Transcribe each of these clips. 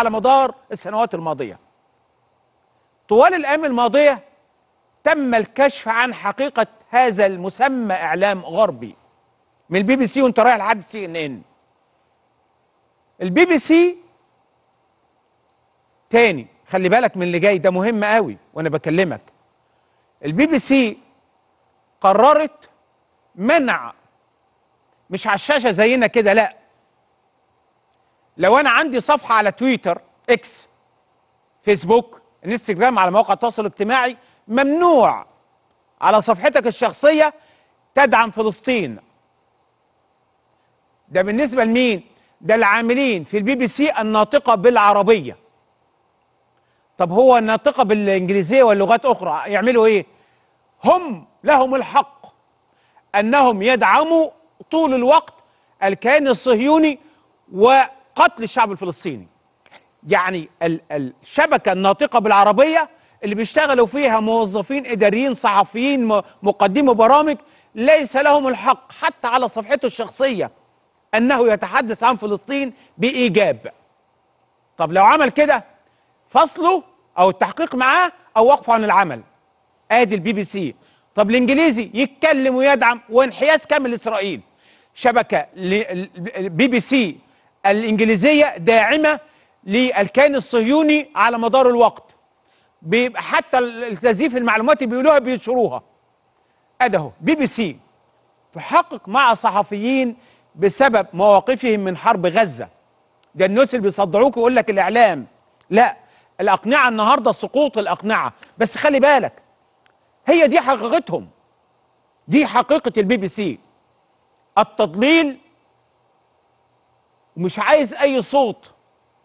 على مدار السنوات الماضية طوال الأيام الماضية تم الكشف عن حقيقة هذا المسمى إعلام غربي من البي بي سي وانت رايح لحد سي ان ان البي بي سي تاني خلي بالك من اللي جاي ده مهم قوي وانا بكلمك البي بي سي قررت منع مش على الشاشه زينا كده لا لو انا عندي صفحه على تويتر اكس فيسبوك انستجرام على مواقع التواصل الاجتماعي ممنوع على صفحتك الشخصيه تدعم فلسطين ده بالنسبه لمين ده العاملين في البي بي سي الناطقه بالعربيه طب هو الناطقه بالانجليزيه واللغات اخرى يعملوا ايه هم لهم الحق انهم يدعموا طول الوقت الكيان الصهيوني و قتل الشعب الفلسطيني يعني الشبكه الناطقه بالعربيه اللي بيشتغلوا فيها موظفين اداريين صحفيين مقدمي برامج ليس لهم الحق حتى على صفحته الشخصيه انه يتحدث عن فلسطين بايجاب طب لو عمل كده فصله او التحقيق معاه او وقفه عن العمل ادي البي بي سي طب الانجليزي يتكلم ويدعم وانحياز كامل لاسرائيل شبكه بي بي سي الإنجليزية داعمة للكيان الصهيوني على مدار الوقت حتى التزييف المعلوماتي بيقولوها بينشروها أدهو بي بي سي تحقق مع صحفيين بسبب مواقفهم من حرب غزة ده الناس اللي بيصدعوك ويقول لك الإعلام لا الأقنعة النهاردة سقوط الأقنعة بس خلي بالك هي دي حقيقتهم دي حقيقة البي بي سي التضليل ومش عايز اي صوت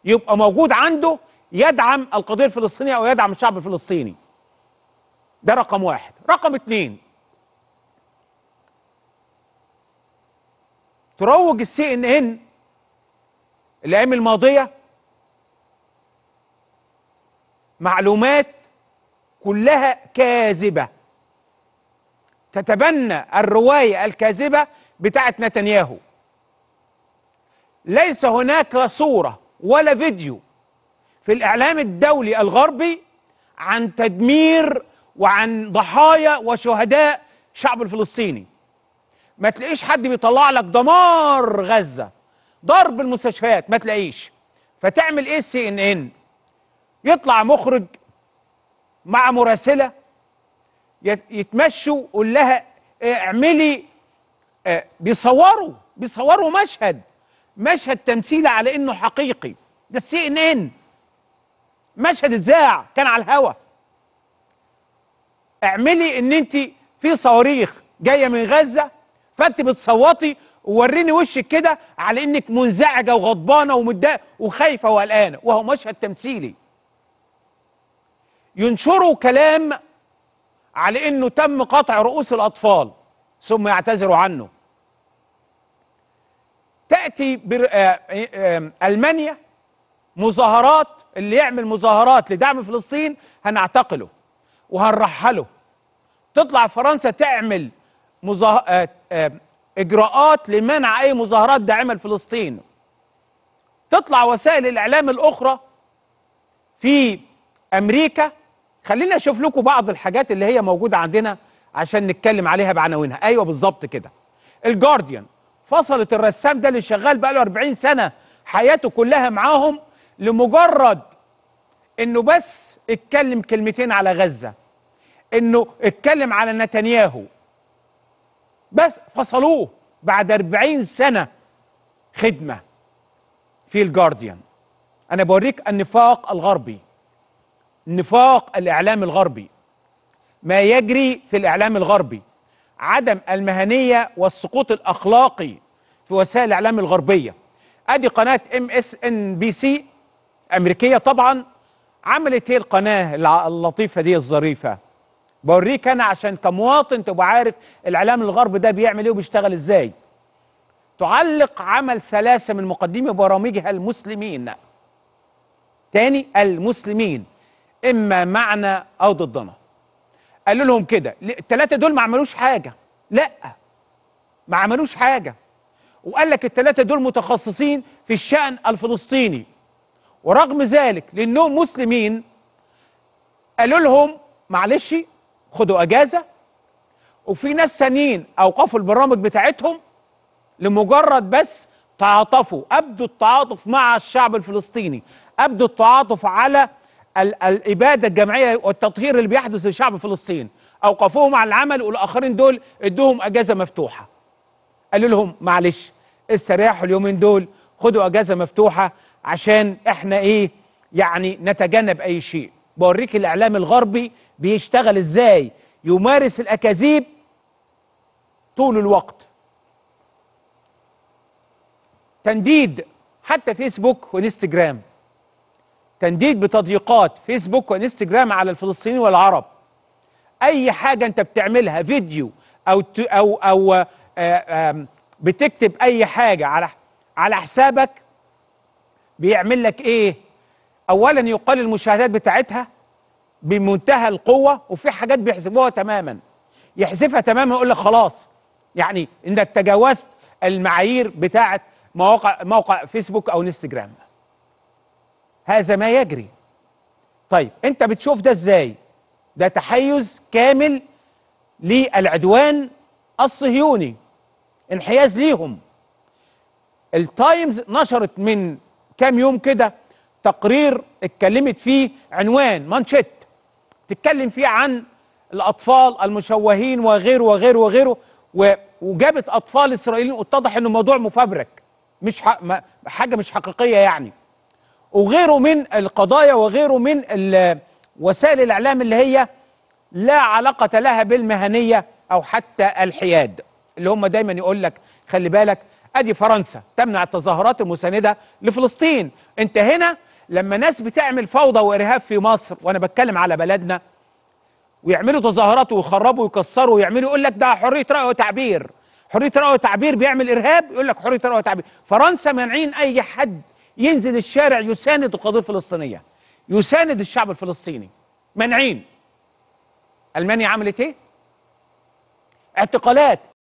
يبقى موجود عنده يدعم القضيه الفلسطينيه او يدعم الشعب الفلسطيني ده رقم واحد رقم اتنين تروج السي ان ان الايام الماضيه معلومات كلها كاذبه تتبنى الروايه الكاذبه بتاعه نتنياهو ليس هناك صورة ولا فيديو في الإعلام الدولي الغربي عن تدمير وعن ضحايا وشهداء الشعب الفلسطيني ما تلاقيش حد بيطلع لك دمار غزة ضرب المستشفيات ما تلاقيش فتعمل ايه السي ان ان يطلع مخرج مع مراسله يتمشوا قول لها اعملي آه، بيصوروا بيصوروا مشهد مشهد تمثيلي على انه حقيقي ده السي ان ان مشهد اتذاع كان على الهوا اعملي ان انت في صواريخ جايه من غزه فانت بتصوتي ووريني وشك كده على انك منزعجه وغضبانه ومتضايقه وخايفه وقلقانه وهو مشهد تمثيلي ينشروا كلام على انه تم قطع رؤوس الاطفال ثم يعتذروا عنه تاتي بر... آه، إيه، المانيا مظاهرات اللي يعمل مظاهرات لدعم فلسطين هنعتقله وهنرحله تطلع فرنسا تعمل مظاه... آه، اجراءات لمنع اي مظاهرات داعمه لفلسطين تطلع وسائل الاعلام الاخرى في امريكا خلينا اشوف لكم بعض الحاجات اللي هي موجوده عندنا عشان نتكلم عليها بعناوينها ايوه بالظبط كده الجارديان فصلت الرسام ده اللي شغال بقى له 40 سنه حياته كلها معاهم لمجرد انه بس اتكلم كلمتين على غزه انه اتكلم على نتنياهو بس فصلوه بعد 40 سنه خدمه في الجارديان انا بوريك النفاق الغربي نفاق الاعلام الغربي ما يجري في الاعلام الغربي عدم المهنيه والسقوط الاخلاقي في وسائل الاعلام الغربيه ادي قناه ام اس ان بي سي امريكيه طبعا عملت ايه القناه اللطيفه دي الظريفه بوريك انا عشان كمواطن تبقى عارف الاعلام الغرب ده بيعمل ايه وبيشتغل ازاي تعلق عمل ثلاثه من مقدمي برامجها المسلمين تاني المسلمين اما معنا او ضدنا قالوا لهم كده الثلاثه دول ما عملوش حاجه لا ما عملوش حاجه وقال لك الثلاثه دول متخصصين في الشان الفلسطيني ورغم ذلك لانهم مسلمين قالوا لهم معلش خدوا اجازه وفي ناس ثانيين اوقفوا البرامج بتاعتهم لمجرد بس تعاطفوا ابدوا التعاطف مع الشعب الفلسطيني ابدوا التعاطف على الاباده الجماعيه والتطهير اللي بيحدث لشعب فلسطين اوقفوهم على العمل والاخرين دول ادوهم اجازه مفتوحه قالوا لهم معلش استريحوا اليومين دول خدوا اجازه مفتوحه عشان احنا ايه يعني نتجنب اي شيء بوريك الاعلام الغربي بيشتغل ازاي يمارس الاكاذيب طول الوقت تنديد حتى فيسبوك وانستجرام تنديد بتضييقات فيسبوك وانستجرام على الفلسطينيين والعرب اي حاجه انت بتعملها فيديو او او او آآ آه، آآ بتكتب اي حاجه على على حسابك بيعمل لك ايه اولا يقلل المشاهدات بتاعتها بمنتهى القوه وفي حاجات بيحذفوها تماما يحذفها تماما يقول لك خلاص يعني انك تجاوزت المعايير بتاعه مواقع موقع فيسبوك او انستجرام هذا ما يجري طيب انت بتشوف ده ازاي ده تحيز كامل للعدوان الصهيوني انحياز ليهم التايمز نشرت من كام يوم كده تقرير اتكلمت فيه عنوان مانشيت تتكلم فيه عن الاطفال المشوهين وغيره وغيره وغيره وجابت اطفال اسرائيليين واتضح ان الموضوع مفبرك مش حاجه مش حقيقيه يعني وغيره من القضايا وغيره من وسائل الإعلام اللي هي لا علاقة لها بالمهنية أو حتى الحياد اللي هم دايما يقول لك خلي بالك أدي فرنسا تمنع التظاهرات المساندة لفلسطين أنت هنا لما ناس بتعمل فوضى وإرهاب في مصر وأنا بتكلم على بلدنا ويعملوا تظاهرات ويخربوا ويكسروا ويعملوا يقول لك ده حرية رأي وتعبير حرية رأي وتعبير بيعمل إرهاب يقول لك حرية رأي وتعبير فرنسا مانعين أي حد ينزل الشارع يساند القضيه الفلسطينيه يساند الشعب الفلسطيني مانعين المانيا عملت ايه اعتقالات